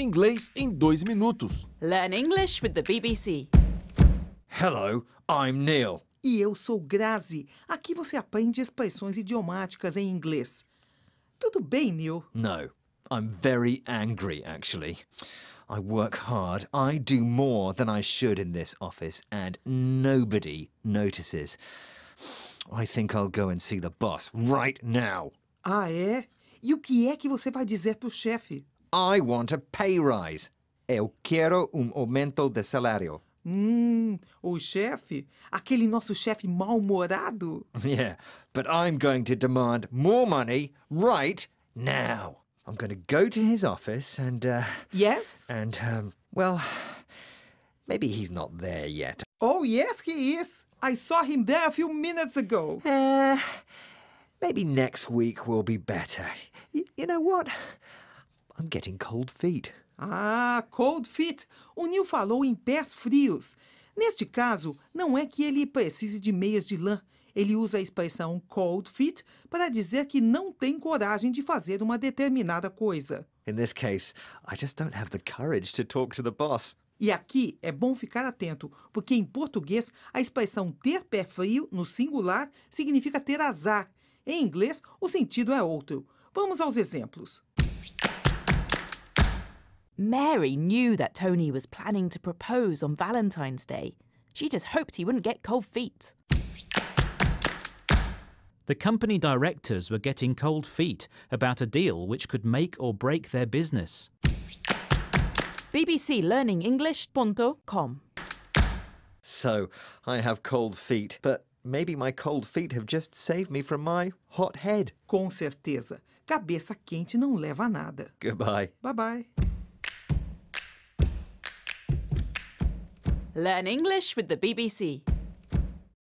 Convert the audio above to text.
Inglês em dois minutos. Learn English with the BBC. Hello, I'm Neil. E eu sou Grazi. Aqui você aprende expressões idiomáticas em inglês. Tudo bem, Neil? No. I'm very angry, actually. I work hard. I do more than I should in this office, and nobody notices. I think I'll go and see the boss right now. Ah, é? E o que é que você vai dizer pro chefe? I want a pay rise. Eu quero um aumento de salário. Hum, o chefe? Aquele nosso chefe mal-humorado? Yeah, but I'm going to demand more money right now. I'm going to go to his office and, uh, Yes? And, um, well, maybe he's not there yet. Oh, yes, he is. I saw him there a few minutes ago. Uh, maybe next week will be better. Y you know what? I'm getting cold feet. Ah, cold feet! O Neil falou em pés frios. Neste caso, não é que ele precise de meias de lã. Ele usa a expressão cold feet para dizer que não tem coragem de fazer uma determinada coisa. In this case, I just don't have the courage to talk to the boss. E aqui é bom ficar atento, porque em português a expressão ter pé frio no singular significa ter azar. Em inglês, o sentido é outro. Vamos aos exemplos. Mary knew that Tony was planning to propose on Valentine's Day. She just hoped he wouldn't get cold feet. The company directors were getting cold feet about a deal which could make or break their business. BBC Learning English.com So, I have cold feet, but maybe my cold feet have just saved me from my hot head. Com certeza. Cabeça quente não leva a nada. Goodbye. Bye-bye. Learn English with the BBC.